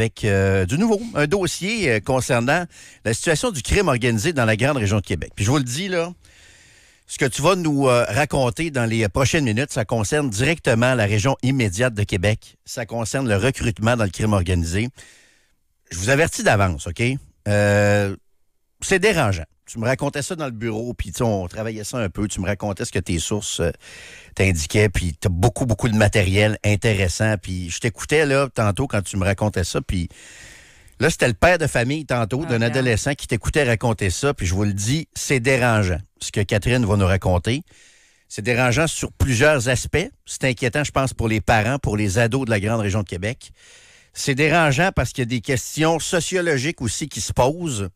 avec euh, du nouveau, un dossier euh, concernant la situation du crime organisé dans la grande région de Québec. Puis je vous le dis, là, ce que tu vas nous euh, raconter dans les prochaines minutes, ça concerne directement la région immédiate de Québec. Ça concerne le recrutement dans le crime organisé. Je vous avertis d'avance, OK? c'est dérangeant tu me racontais ça dans le bureau, puis on travaillait ça un peu, tu me racontais ce que tes sources euh, t'indiquaient, puis tu as beaucoup, beaucoup de matériel intéressant. Puis je t'écoutais là tantôt quand tu me racontais ça, puis là, c'était le père de famille tantôt ah, d'un adolescent qui t'écoutait raconter ça, puis je vous le dis, c'est dérangeant ce que Catherine va nous raconter. C'est dérangeant sur plusieurs aspects. C'est inquiétant, je pense, pour les parents, pour les ados de la grande région de Québec. C'est dérangeant parce qu'il y a des questions sociologiques aussi qui se posent.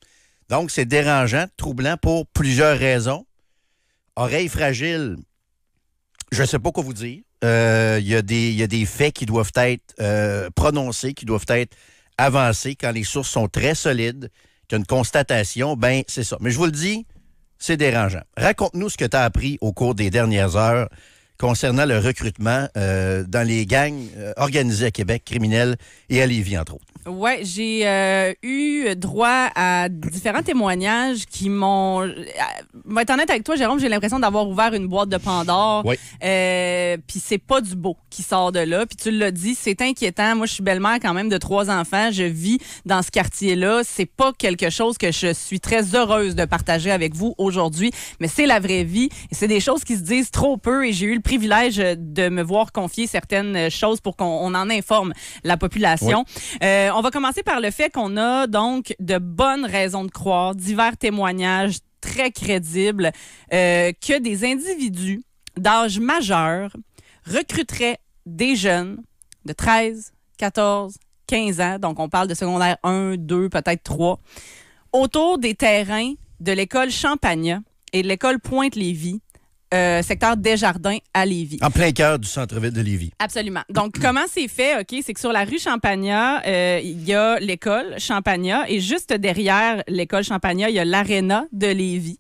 Donc, c'est dérangeant, troublant pour plusieurs raisons. Oreille fragile, je ne sais pas quoi vous dire. Euh, il y, a des faits qui doivent être euh, prononcés, qui doivent être avancés quand les sources sont très solides, qu'une constatation, ben c'est ça. Mais je vous le dis, c'est dérangeant. Raconte-nous ce que tu as appris au cours des dernières heures concernant le recrutement euh, dans les gangs organisés à Québec, criminels et à Lévis, entre autres. Ouais, j'ai euh, eu droit à différents témoignages qui m'ont. vais euh, être honnête avec toi, Jérôme, j'ai l'impression d'avoir ouvert une boîte de Pandore. Oui. Euh, puis c'est pas du beau qui sort de là. Puis tu l'as dit, c'est inquiétant. Moi, je suis belle-mère quand même de trois enfants. Je vis dans ce quartier-là. C'est pas quelque chose que je suis très heureuse de partager avec vous aujourd'hui, mais c'est la vraie vie. Et c'est des choses qui se disent trop peu. Et j'ai eu le privilège de me voir confier certaines choses pour qu'on en informe la population. Euh, on va commencer par le fait qu'on a donc de bonnes raisons de croire, divers témoignages très crédibles, euh, que des individus d'âge majeur recruteraient des jeunes de 13, 14, 15 ans, donc on parle de secondaire 1, 2, peut-être 3, autour des terrains de l'école Champagne et de l'école Pointe-Lévis, euh, secteur Desjardins à Lévis. En plein cœur du centre-ville de Lévis. Absolument. Donc, comment c'est fait? OK, c'est que sur la rue Champagnat, euh, il y a l'école Champagnat, et juste derrière l'école Champagnat, il y a l'aréna de Lévis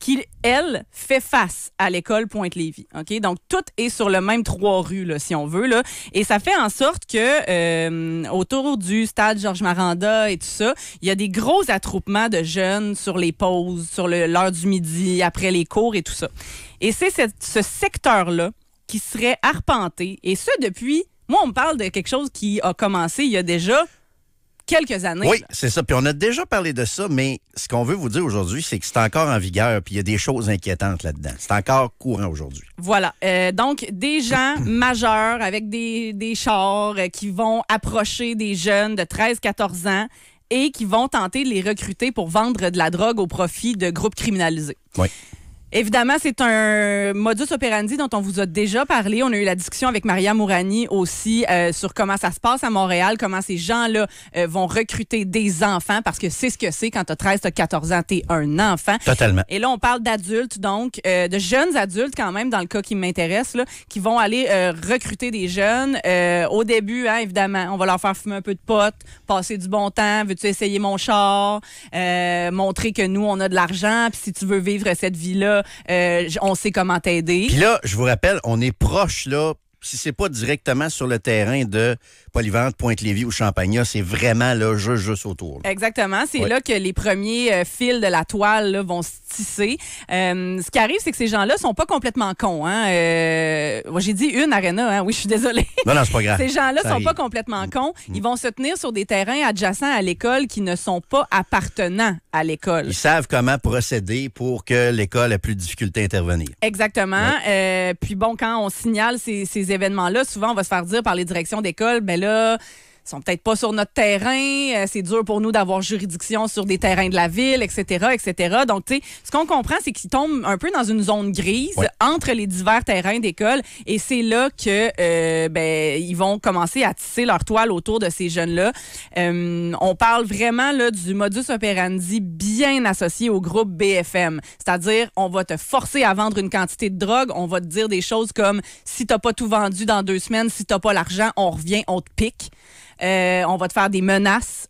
qui, elle, fait face à l'école Pointe-Lévis. OK? Donc, tout est sur le même trois rues, là, si on veut. Là. Et ça fait en sorte que euh, autour du stade Georges Maranda et tout ça, il y a des gros attroupements de jeunes sur les pauses, sur l'heure du midi, après les cours et tout ça. Et c'est ce, secteur-là qui serait arpenté, et ce depuis, moi on me parle de quelque chose qui a commencé il y a déjà quelques années. Oui, c'est ça. Puis on a déjà parlé de ça, mais ce qu'on veut vous dire aujourd'hui, c'est que c'est encore en vigueur, puis il y a des choses inquiétantes là-dedans. C'est encore courant aujourd'hui. Voilà. Euh, donc, des gens majeurs avec des, des chars euh, qui vont approcher des jeunes de 13-14 ans et qui vont tenter de les recruter pour vendre de la drogue au profit de groupes criminalisés. Oui. Évidemment, c'est un modus operandi dont on vous a déjà parlé. On a eu la discussion avec Maria Mourani aussi euh, sur comment ça se passe à Montréal, comment ces gens-là euh, vont recruter des enfants, parce que c'est ce que c'est quand tu as 13, t'as 14 ans, tu es un enfant. Totalement. Et là, on parle d'adultes, donc euh, de jeunes adultes quand même, dans le cas qui m'intéresse, qui vont aller euh, recruter des jeunes. Euh, au début, hein, évidemment, on va leur faire fumer un peu de potes, passer du bon temps, veux-tu essayer mon char, montrer que nous, on a de l'argent, puis si tu veux vivre cette vie-là, euh, on sait comment t'aider. Puis là, je vous rappelle, on est proche, là, si c'est pas directement sur le terrain de Polyvente, Pointe-Lévis ou Champagnat, c'est vraiment là, juste, juste autour. Exactement. C'est là que les premiers euh, fils de la toile vont se tisser. Euh, ce qui arrive, c'est que ces gens-là sont pas complètement cons. Hein? Euh, j'ai dit une arena, hein. oui, je suis désolée. Non, non, c'est pas grave. ces gens-là sont pas complètement mm. cons. Mm. Ils vont se tenir sur des terrains adjacents à l'école qui ne sont pas appartenant à l'école. Ils savent comment procéder pour que l'école ait plus de difficulté à intervenir. Exactement. puis bon, quand on signale ces, ces événements-là, souvent, on va se faire dire par les directions d'école, ben là, sont peut-être pas sur notre terrain, euh, c'est dur pour nous d'avoir juridiction sur des terrains de la ville, etc., etc. Donc, tu sais, ce qu'on comprend, c'est qu'ils tombent un peu dans une zone grise entre les divers terrains d'école, et c'est là que euh, ben, ils vont commencer à tisser leur toile autour de ces jeunes-là. Euh, on parle vraiment là du modus operandi bien associé au groupe BFM, c'est-à-dire on va te forcer à vendre une quantité de drogue, on va te dire des choses comme si t'as pas tout vendu dans deux semaines, si t'as pas l'argent, on revient, on te pique. Euh, on va te faire des menaces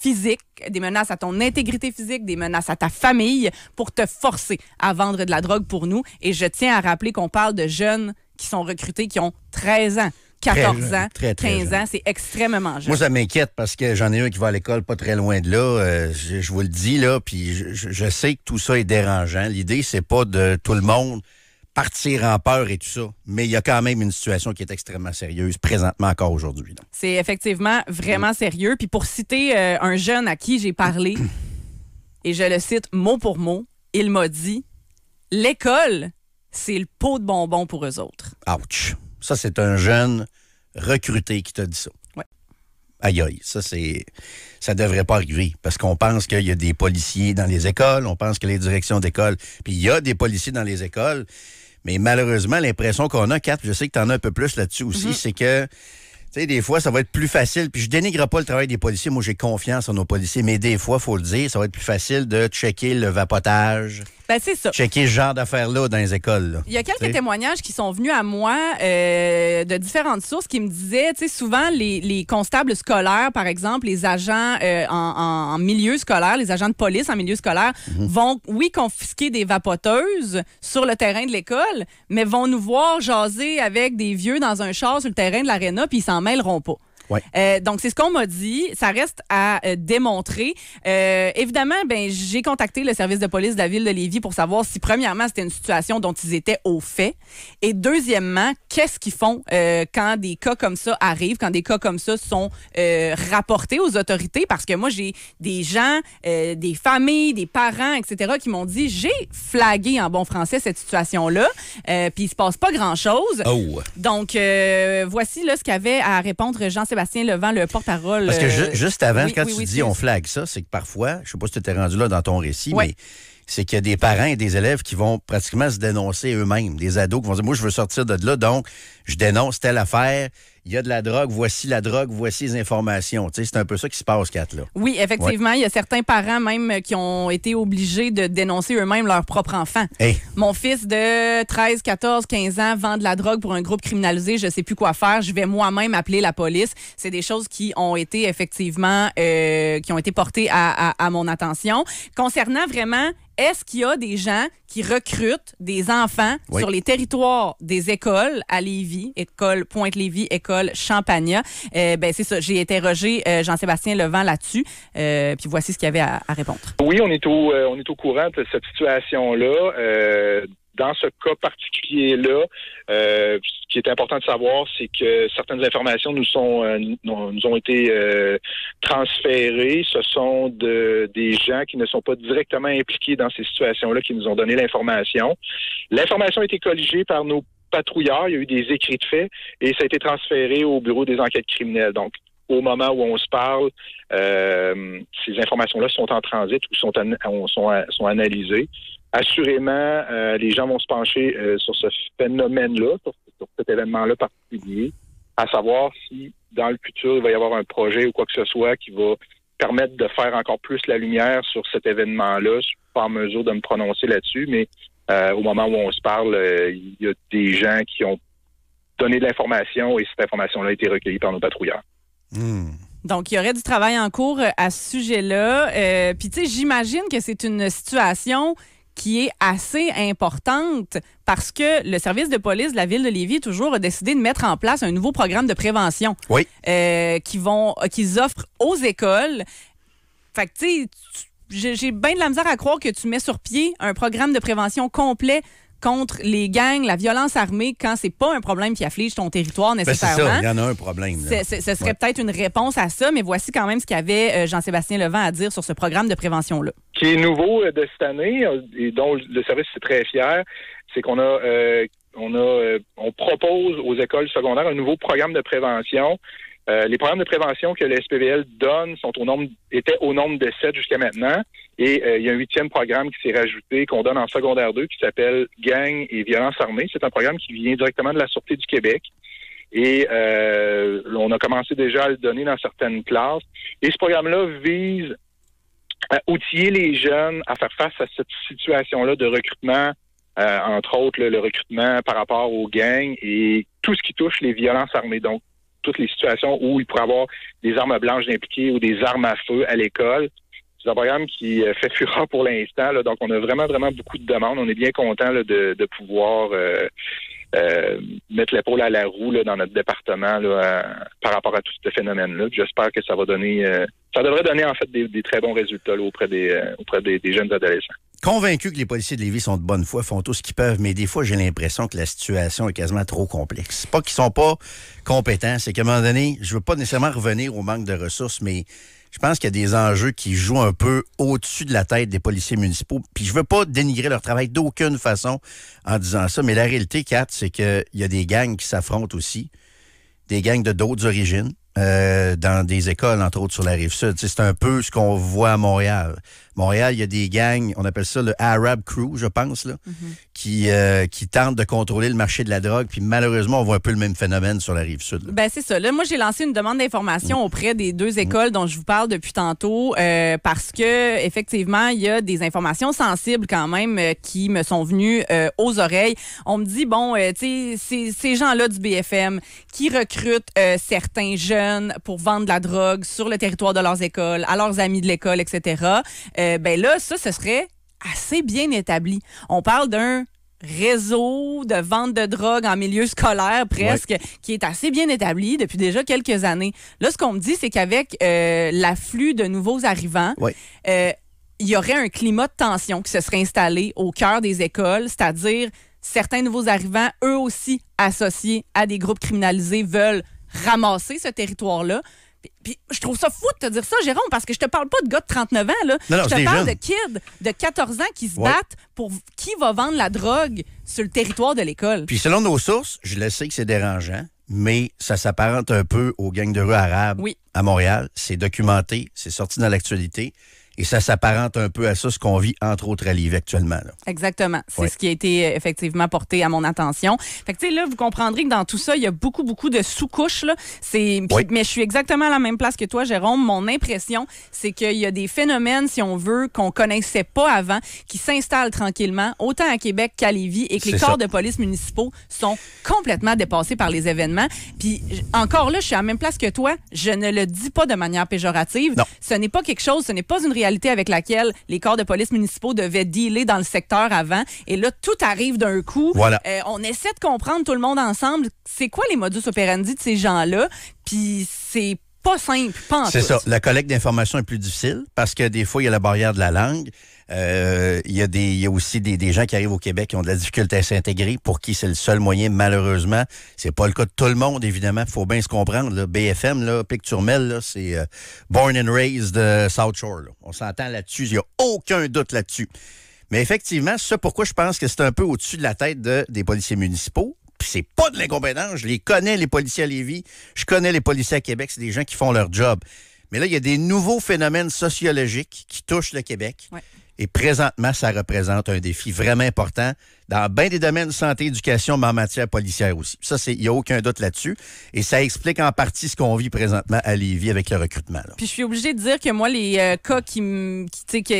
physiques, des menaces à ton intégrité physique, des menaces à ta famille pour te forcer à vendre de la drogue pour nous. Et je tiens à rappeler qu'on parle de jeunes qui sont recrutés qui ont 13 ans. 14 ans, 13 15 ans, c'est extrêmement jeune. Moi, ça m'inquiète parce que j'en ai un qui va à l'école pas très loin de là. Euh, je, vous le dis, là, puis je, je, sais que tout ça est dérangeant. L'idée, c'est pas de tout le monde partir en peur et tout ça, mais il y a quand même une situation qui est extrêmement sérieuse présentement encore aujourd'hui. C'est effectivement vraiment sérieux. Puis pour citer euh, un jeune à qui j'ai parlé, et je le cite mot pour mot, il m'a dit, l'école, c'est le pot de bonbons pour eux autres. Ouch. Ça, c'est un jeune recruté qui t'a dit ça. Oui. Aïe aïe, ça c'est ça devrait pas arriver parce qu'on pense qu'il y a des policiers dans les écoles, on pense que les directions d'école, puis il y a des policiers dans les écoles, mais malheureusement, l'impression qu'on a, Kat, je sais que tu en as un peu plus là-dessus aussi, mhm. c'est que tu sais, des fois, ça va être plus facile. Puis je dénigre pas le travail des policiers. Moi, j'ai confiance en nos policiers. Mais des fois, faut le dire, ça va être plus facile de checker le vapotage. Ben, c'est ça. Checker ce genre d'affaires-là dans les écoles. Il y a quelques témoignages qui sont venus à moi euh, de différentes sources qui me disaient, tu sais, souvent les, constables scolaires, par exemple, les agents euh, en, milieu scolaire, les agents de police en milieu scolaire, mhm. vont, oui, confisquer des vapoteuses sur le terrain de l'école, mais vont nous voir jaser avec des vieux dans un char sur le terrain de l'aréna, puis ils s'en mêleront pas. Euh, donc, c'est ce qu'on m'a dit. Ça reste à euh, démontrer. Euh, évidemment, ben, j'ai contacté le service de police de la ville de Lévis pour savoir si, premièrement, c'était une situation dont ils étaient au fait. Et deuxièmement, qu'est-ce qu'ils font quand des cas comme ça arrivent, quand des cas comme ça sont rapportés aux autorités? Parce que moi, j'ai des gens, des familles, des parents, etc., qui m'ont dit, j'ai flagué en bon français cette situation-là, puis il se passe pas grand-chose. Oh! Donc, voici là, ce qu'avait à répondre Jean-Sébastien Sébastien Levent, le porte-parole. Parce que euh, juste avant, quand tu dis on flag ça, c'est que parfois, je sais pas si tu t'es rendu là dans ton récit, mais c'est qu'il y a des parents et des élèves qui vont pratiquement se dénoncer eux-mêmes, des ados qui vont dire, moi, je veux sortir de là, donc je dénonce telle affaire, il y a de la drogue, voici la drogue, voici les informations. c'est un peu ça qui se passe, Kat, là. Oui, effectivement. Il y a certains parents même qui ont été obligés de dénoncer eux-mêmes leur propre enfant. Mon fils de 13, 14, 15 ans vend de la drogue pour un groupe criminalisé, je ne sais plus quoi faire, je vais moi-même appeler la police. C'est des choses qui ont été effectivement, euh, qui ont été portées à, mon attention. Concernant vraiment est-ce qu'il y a des gens qui recrutent des enfants sur les territoires des écoles à Lévis, école Pointe-Lévis, école champagne, euh, ben, c'est ça, j'ai interrogé euh, Jean-Sébastien Levent là-dessus, euh, puis voici ce qu'il y avait à, répondre. Oui, on est au, on est au courant de cette situation-là. dans ce cas particulier-là, ce qui est important de savoir, c'est que certaines informations nous sont nous ont été transférées. Ce sont des gens qui ne sont pas directement impliqués dans ces situations-là qui nous ont donné l'information. L'information a été colligée par nos patrouilleurs, il y a eu des écrits de fait et ça a été transféré au bureau des enquêtes criminelles. Donc, au moment où on se parle, euh, ces informations-là sont en transit ou sont, sont, analysées. Assurément, euh, les gens vont se pencher euh, sur ce phénomène-là, sur, cet événement-là particulier, à savoir si dans le futur, il va y avoir un projet ou quoi que ce soit qui va permettre de faire encore plus la lumière sur cet événement-là. Je suis pas en mesure de me prononcer là-dessus, mais euh, au moment où on se parle, euh, il y a des gens qui ont donné de l'information et cette information-là a été recueillie par nos patrouilleurs. Hmm. Donc, il y aurait du travail en cours euh, à ce sujet-là. Puis, tu sais, j'imagine que c'est une situation qui est assez importante parce que le service de police de la ville de Lévis toujours a décidé de mettre en place un nouveau programme de prévention. Oui. qui vont, qu'ils offrent aux écoles. Fait que, tu sais, j'ai bien de la misère à croire que tu mets sur pied un programme de prévention complet contre les gangs, la violence armée, quand c'est pas un problème qui afflige ton territoire nécessairement. c'est ça, il y en a un problème. Ce serait peut-être une réponse à ça, mais voici quand même ce qu'avait euh, Jean-Sébastien Levent à dire sur ce programme de prévention-là. Qui est nouveau euh, de cette année euh, et dont le service est très fier, c'est qu'on a, on on propose aux écoles secondaires un nouveau programme de prévention euh, les programmes de prévention que le SPVL donne sont au nombre, étaient au nombre de sept jusqu'à maintenant. Et euh, il y a un huitième programme qui s'est rajouté, qu'on donne en secondaire 2, qui s'appelle Gang et violences armée. C'est un programme qui vient directement de la Sûreté du Québec. Et euh, on a commencé déjà à le donner dans certaines classes. Et ce programme-là vise à outiller les jeunes à faire face à cette situation-là de recrutement, entre autres le recrutement par rapport aux gangs et tout ce qui touche les violences armées. Donc, toutes les situations où il pourrait avoir des armes blanches impliquées ou des armes à feu à l'école. C'est un programme qui euh, fait fureur pour l'instant. Donc, on a vraiment, vraiment beaucoup de demandes. On est bien content de, pouvoir euh, euh, mettre l'épaule à la roue dans notre département par rapport à tout ce phénomène-là. J'espère que ça va donner, ça devrait donner en fait des, très bons résultats auprès des auprès des jeunes adolescents convaincu que les policiers de Lévis sont de bonne foi, font tout ce qu'ils peuvent, mais des fois, j'ai l'impression que la situation est quasiment trop complexe. Pas qu'ils sont pas compétents, c'est qu'à un moment donné, je veux pas nécessairement revenir au manque de ressources, mais je pense qu'il y a des enjeux qui jouent un peu au-dessus de la tête des policiers municipaux. Puis je veux pas dénigrer leur travail d'aucune façon en disant ça, mais la réalité, Kat, c'est qu'il y a des gangs qui s'affrontent aussi, des gangs de d'autres origines, euh, dans des écoles, entre autres sur la rive sud. C'est un peu ce qu'on voit à Montréal. Montréal, il y a des gangs, on appelle ça le Arab Crew, je pense, là, mhm. qui, euh, qui tentent de contrôler le marché de la drogue. Puis malheureusement, on voit un peu le même phénomène sur la rive sud. Ben, c'est ça. Là, moi, j'ai lancé une demande d'information mm. auprès des deux mm. écoles dont je vous parle depuis tantôt euh, parce que effectivement, il y a des informations sensibles quand même qui me sont venues aux oreilles. On me dit, bon, tu sais, ces gens-là du BFM qui recrutent certains jeunes pour vendre la drogue sur le territoire de leurs écoles, à leurs amis de l'école, etc., euh, ben là, ça, ce serait assez bien établi. On parle d'un réseau de vente de drogue en milieu scolaire presque, qui est assez bien établi depuis déjà quelques années. Là, ce qu'on me dit, c'est qu'avec euh, l'afflux de nouveaux arrivants, euh, il y aurait un climat de tension qui se serait installé au cœur des écoles, c'est-à-dire certains nouveaux arrivants, eux aussi associés à des groupes criminalisés, veulent ramasser ce territoire-là. Puis je trouve ça fou de te dire ça, Jérôme, parce que je te parle pas de gars de 39 ans. je te parle de kids de 14 ans qui se battent pour qui va vendre la drogue sur le territoire de l'école. Puis selon nos sources, je le sais que c'est dérangeant, mais ça s'apparente un peu aux gangs de rue arabes à Montréal. C'est documenté, c'est sorti dans l'actualité. Et ça s'apparente un peu à ça, ce qu'on vit, entre autres, à Livre actuellement. Exactement. C'est ce qui a été euh, effectivement porté à mon attention. Fait que, là, vous comprendrez que dans tout ça, il y a beaucoup, beaucoup de sous-couches. Là. C'est... Mais je suis exactement à la même place que toi, Jérôme. Mon impression, c'est qu'il y a des phénomènes, si on veut, qu'on connaissait pas avant, qui s'installent tranquillement, autant à Québec qu'à Lévis, et que les corps de police municipaux sont complètement dépassés par les événements. Puis encore là, je suis à la même place que toi. Je ne le dis pas de manière péjorative. Non. Ce n'est pas quelque chose, ce n'est pas une réalité avec laquelle les corps de police municipaux devaient dealer dans le secteur avant. Et là, tout arrive d'un coup. Euh, on essaie de comprendre tout le monde ensemble, c'est quoi les modus operandi de ces gens-là. Puis c'est simple, C'est ça. La collecte d'informations est plus difficile parce que des fois, il y a la barrière de la langue. Euh, il, y a aussi des, gens qui arrivent au Québec qui ont de la difficulté à s'intégrer, pour qui c'est le seul moyen, malheureusement. C'est pas le cas de tout le monde, évidemment. faut bien se comprendre. le BFM, là, Picturmel, c'est euh, Born and Raised de euh, South Shore. On s'entend là-dessus. Il n'y a aucun doute là-dessus. Mais effectivement, c'est pourquoi je pense que c'est un peu au-dessus de la tête des policiers municipaux, puis c'est pas de l'incompétence. Je les connais, les policiers à Lévis. Je connais les policiers à Québec. C'est des gens qui font leur job. Mais là, il y a des nouveaux phénomènes sociologiques qui touchent le Québec. Et présentement, ça représente un défi vraiment important dans bien des domaines de santé, éducation, mais en matière policière aussi. Ça, il n'y a aucun doute là-dessus. Et ça explique en partie ce qu'on vit présentement à Lévis avec le recrutement. Puis je suis obligée de dire que moi, les euh, cas qui,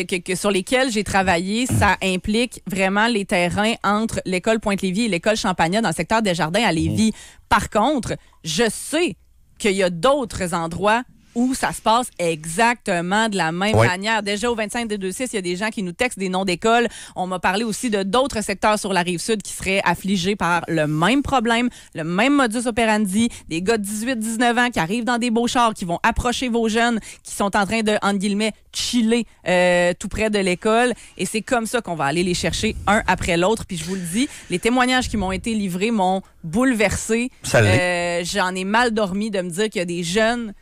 qui sur lesquels j'ai travaillé, ça implique vraiment les terrains entre l'école Pointe-Lévis et l'école Champagnat dans le secteur des jardins à Lévis. Mmh. Par contre, je sais qu'il y a d'autres endroits où ça se passe exactement de la même manière. Déjà au 25 226, il y a des gens qui nous textent des noms d'école. On m'a parlé aussi de d'autres secteurs sur la rive sud qui seraient affligés par le même problème, le même modus operandi, des gars de 18-19 ans qui arrivent dans des beaux chars, qui vont approcher vos jeunes, qui sont en train de, entre guillemets, chiller euh, tout près de l'école. Et c'est comme ça qu'on va aller les chercher un après l'autre. Puis je vous le dis, les témoignages qui m'ont été livrés m'ont bouleversé. Euh, j'en ai mal dormi de me dire qu'il y a des jeunes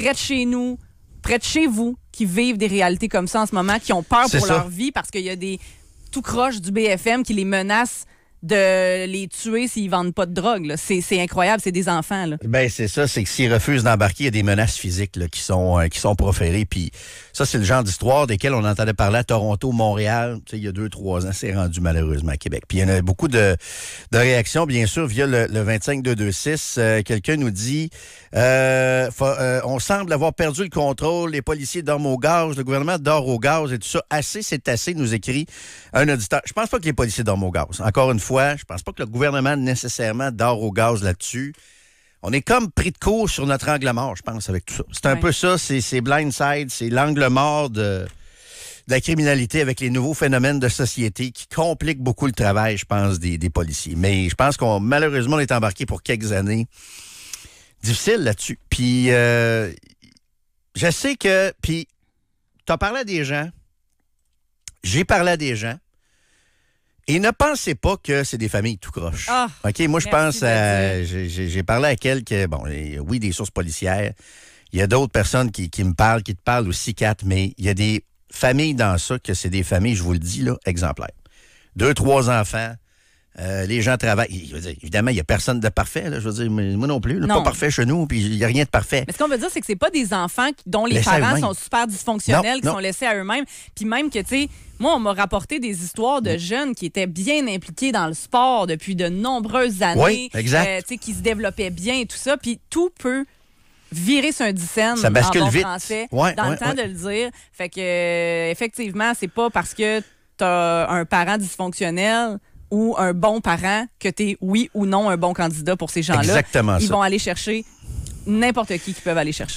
près de chez nous, près de chez vous, qui vivent des réalités comme ça en ce moment, qui ont peur pour leur vie parce qu'il y a des tout croches du BFM qui les menacent de les tuer s'ils vendent pas de drogue. C'est, incroyable, c'est des enfants. Là. Ben, c'est ça, c'est que s'ils refusent d'embarquer, il y a des menaces physiques qui sont euh, qui sont proférées. Puis ça, c'est le genre d'histoire desquelles on entendait parler à Toronto, Montréal, il y a deux trois ans. C'est rendu malheureusement à Québec. Puis il y en a beaucoup de, réactions, bien sûr, via le, le 25 226. Euh, quelqu'un nous dit euh, on semble avoir perdu le contrôle. Les policiers dorment au gaz, le gouvernement dort au gaz et tout ça. Assez, c'est assez, nous écrit un auditeur. Je pense pas que les policiers dorment au gaz. Encore une fois je pense pas que le gouvernement nécessairement dort au gaz là-dessus. On est comme pris de course sur notre angle mort, je pense, avec tout ça. C'est un peu ça, c'est blind side c'est l'angle mort de, la criminalité avec les nouveaux phénomènes de société qui compliquent beaucoup le travail, je pense, des, policiers. Mais je pense qu'on malheureusement est embarqué pour quelques années difficiles là-dessus. Puis euh, je sais que puis t'as parlé à des gens, j'ai parlé à des gens et ne pensez pas que c'est des familles tout croche. Ah, OK, moi, je pense à. J'ai parlé à quelques. Bon, oui, des sources policières. Il y a d'autres personnes qui, qui, me parlent, qui te parlent aussi, quatre, mais il y a des familles dans ça que c'est des familles, je vous le dis, là, exemplaires. Deux, trois enfants, euh, les gens travaillent. évidemment, il n'y a personne de parfait. je veux dire, moi non plus. Pas parfait chez nous, puis il n'y a rien de parfait. Mais ce qu'on veut dire, c'est que ce pas des enfants dont les parents sont super dysfonctionnels, qui sont laissés à eux-mêmes. Puis même que, tu sais, moi, on m'a rapporté des histoires de mm. jeunes qui étaient bien impliqués dans le sport depuis de nombreuses années. Oui, euh, qui se développaient bien et tout ça. Puis tout peut virer sur un dixaine en dans le temps de le dire. Fait que, euh, effectivement, c'est pas parce que tu as un parent dysfonctionnel ou un bon parent, que tu es oui ou non un bon candidat pour ces gens-là. Exactement. Ils vont aller chercher n'importe qui qui peuvent aller chercher.